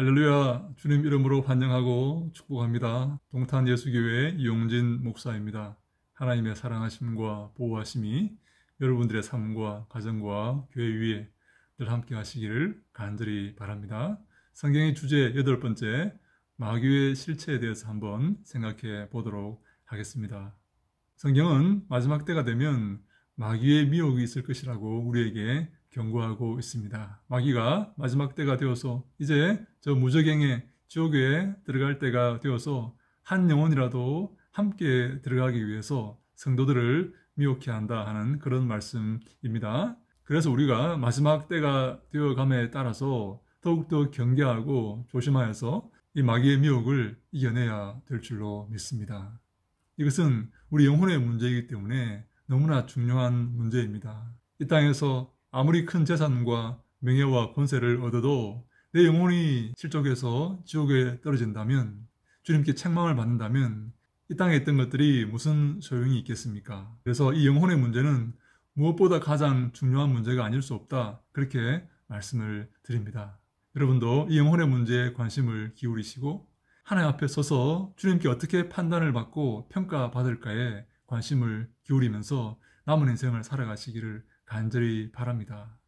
할렐루야 주님 이름으로 환영하고 축복합니다. 동탄 예수교회 이용진 목사입니다. 하나님의 사랑하심과 보호하심이 여러분들의 삶과 가정과 교회 위에 늘 함께 하시기를 간절히 바랍니다. 성경의 주제 여덟 번째 마귀의 실체에 대해서 한번 생각해 보도록 하겠습니다. 성경은 마지막 때가 되면 마귀의 미혹이 있을 것이라고 우리에게 경고하고 있습니다. 마귀가 마지막 때가 되어서 이제 저 무적행의 지옥에 들어갈 때가 되어서 한 영혼이라도 함께 들어가기 위해서 성도들을 미혹해 한다 하는 그런 말씀입니다. 그래서 우리가 마지막 때가 되어감에 따라서 더욱더 경계하고 조심하여서 이 마귀의 미혹을 이겨내야 될 줄로 믿습니다. 이것은 우리 영혼의 문제이기 때문에 너무나 중요한 문제입니다. 이 땅에서 아무리 큰 재산과 명예와 권세를 얻어도 내 영혼이 실족해서 지옥에 떨어진다면 주님께 책망을 받는다면 이 땅에 있던 것들이 무슨 소용이 있겠습니까? 그래서 이 영혼의 문제는 무엇보다 가장 중요한 문제가 아닐 수 없다. 그렇게 말씀을 드립니다. 여러분도 이 영혼의 문제에 관심을 기울이시고 하나님 앞에 서서 주님께 어떻게 판단을 받고 평가받을까에 관심을 기울이면서 남은 인생을 살아가시기를 간절히 바랍니다.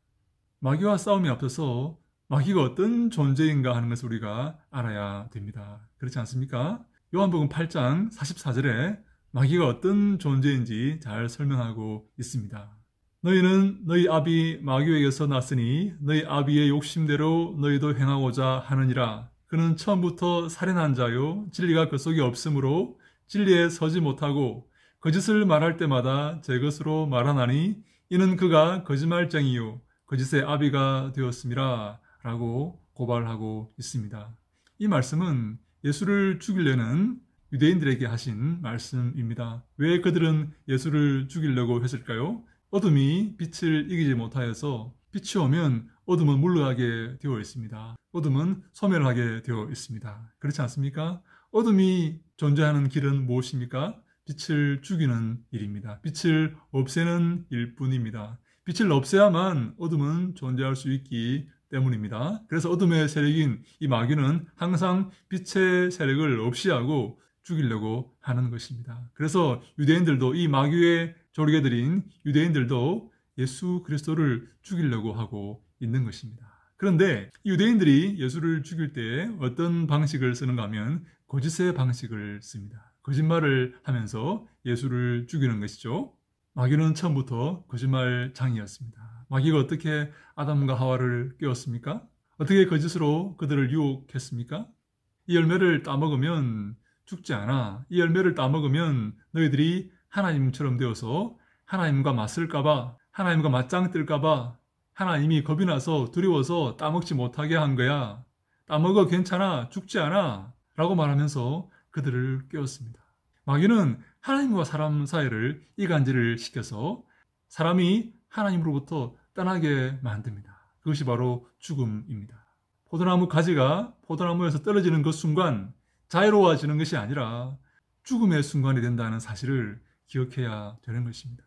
마귀와 싸움이 앞서서 마귀가 어떤 존재인가 하는 것을 우리가 알아야 됩니다. 그렇지 않습니까? 요한복음 8장 44절에 마귀가 어떤 존재인지 잘 설명하고 있습니다. 너희는 너희 아비 마귀에게서 났으니 너희 아비의 욕심대로 너희도 행하고자 하느니라. 그는 처음부터 살인한 자요 진리가 그 속에 없으므로 진리에 서지 못하고 거짓을 말할 때마다 제 것으로 말하나니 이는 그가 거짓말쟁이요 거짓의 아비가 되었습니다. 라고 고발하고 있습니다. 이 말씀은 예수를 죽이려는 유대인들에게 하신 말씀입니다. 왜 그들은 예수를 죽이려고 했을까요? 어둠이 빛을 이기지 못하여서 빛이 오면 어둠은 물러가게 되어 있습니다. 어둠은 소멸하게 되어 있습니다. 그렇지 않습니까? 어둠이 존재하는 길은 무엇입니까? 빛을 죽이는 일입니다. 빛을 없애는 일뿐입니다. 빛을 없애야만 어둠은 존재할 수 있기 때문입니다. 그래서 어둠의 세력인 이 마귀는 항상 빛의 세력을 없이하고 죽이려고 하는 것입니다. 그래서 유대인들도 이 마귀의 조리개들인 유대인들도 예수 그리스도를 죽이려고 하고 있는 것입니다. 그런데 유대인들이 예수를 죽일 때 어떤 방식을 쓰는가 하면 거짓의 방식을 씁니다. 거짓말을 하면서 예수를 죽이는 것이죠. 마귀는 처음부터 거짓말장이었습니다. 마귀가 어떻게 아담과 하와를 깨웠습니까? 어떻게 거짓으로 그 그들을 유혹했습니까? 이 열매를 따먹으면 죽지 않아. 이 열매를 따먹으면 너희들이 하나님처럼 되어서 하나님과 맞을까봐, 하나님과 맞짱 뜰까봐 하나님이 겁이 나서 두려워서 따먹지 못하게 한 거야. 따먹어 괜찮아. 죽지 않아. 라고 말하면서 그들을 깨웠습니다. 마귀는 하나님과 사람 사이를 이간질을 시켜서 사람이 하나님으로부터 떠나게 만듭니다. 그것이 바로 죽음입니다. 포도나무 가지가 포도나무에서 떨어지는 그 순간 자유로워지는 것이 아니라 죽음의 순간이 된다는 사실을 기억해야 되는 것입니다.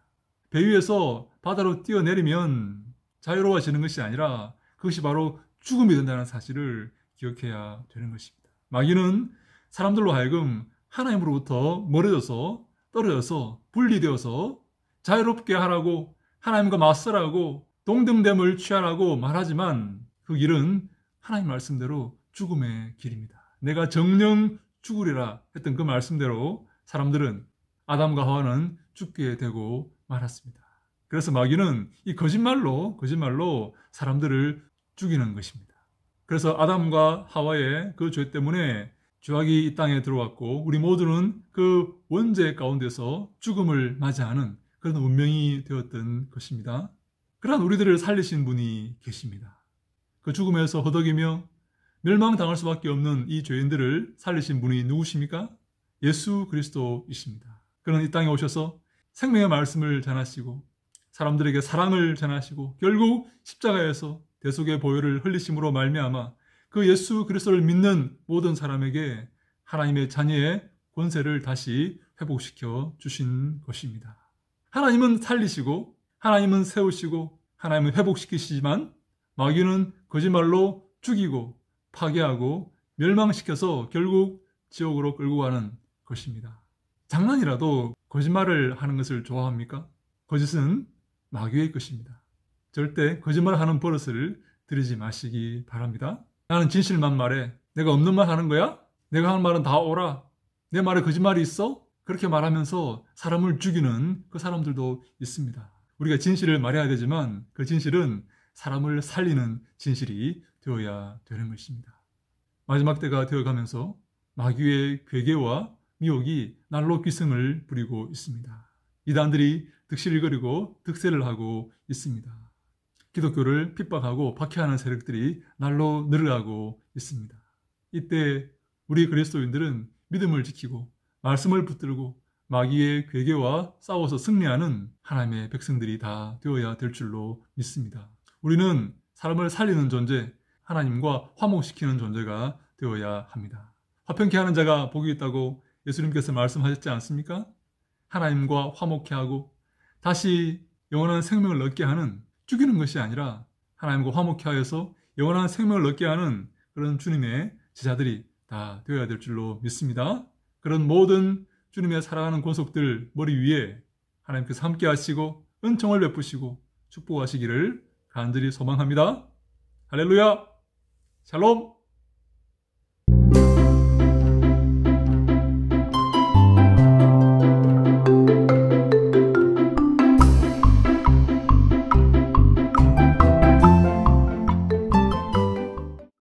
배 위에서 바다로 뛰어내리면 자유로워지는 것이 아니라 그것이 바로 죽음이 된다는 사실을 기억해야 되는 것입니다. 마귀는 사람들로 하여금 하나님으로부터 멀어져서 떨어져서 분리되어서 자유롭게 하라고 하나님과 맞서라고 동등됨을 취하라고 말하지만 그 길은 하나님 말씀대로 죽음의 길입니다. 내가 정령 죽으리라 했던 그 말씀대로 사람들은 아담과 하와는 죽게 되고 말았습니다. 그래서 마귀는 이 거짓말로 거짓말로 사람들을 죽이는 것입니다. 그래서 아담과 하와의 그 죄 때문에 죄악이 이 땅에 들어왔고 우리 모두는 그 원죄 가운데서 죽음을 맞이하는 그런 운명이 되었던 것입니다. 그러한 우리들을 살리신 분이 계십니다. 그 죽음에서 허덕이며 멸망당할 수밖에 없는 이 죄인들을 살리신 분이 누구십니까? 예수 그리스도이십니다. 그는 이 땅에 오셔서 생명의 말씀을 전하시고 사람들에게 사랑을 전하시고 결국 십자가에서 대속의 보혈을 흘리심으로 말미암아 그 예수 그리스도를 믿는 모든 사람에게 하나님의 자녀의 권세를 다시 회복시켜 주신 것입니다. 하나님은 살리시고 하나님은 세우시고 하나님은 회복시키시지만 마귀는 거짓말로 죽이고 파괴하고 멸망시켜서 결국 지옥으로 끌고 가는 것입니다. 장난이라도 거짓말을 하는 것을 좋아합니까? 거짓은 마귀의 것입니다. 절대 거짓말하는 버릇을 들이지 마시기 바랍니다. 나는 진실만 말해. 내가 없는 말 하는 거야? 내가 하는 말은 다 오라. 내 말에 거짓말이 있어? 그렇게 말하면서 사람을 죽이는 그 사람들도 있습니다. 우리가 진실을 말해야 되지만 그 진실은 사람을 살리는 진실이 되어야 되는 것입니다. 마지막 때가 되어가면서 마귀의 괴계와 미혹이 날로 귀승을 부리고 있습니다. 이단들이 득실거리고 득세를 하고 있습니다. 기독교를 핍박하고 박해하는 세력들이 날로 늘어가고 있습니다. 이때 우리 그리스도인들은 믿음을 지키고 말씀을 붙들고 마귀의 괴계와 싸워서 승리하는 하나님의 백성들이 다 되어야 될 줄로 믿습니다. 우리는 사람을 살리는 존재, 하나님과 화목시키는 존재가 되어야 합니다. 화평케 하는 자가 복이 있다고 예수님께서 말씀하셨지 않습니까? 하나님과 화목케 하고 다시 영원한 생명을 얻게 하는 죽이는 것이 아니라 하나님과 화목케 하여서 영원한 생명을 얻게 하는 그런 주님의 제자들이 다 되어야 될 줄로 믿습니다. 그런 모든 주님의 사랑하는 권속들 머리 위에 하나님께서 함께 하시고 은총을 베푸시고 축복하시기를 간절히 소망합니다. 할렐루야! 샬롬!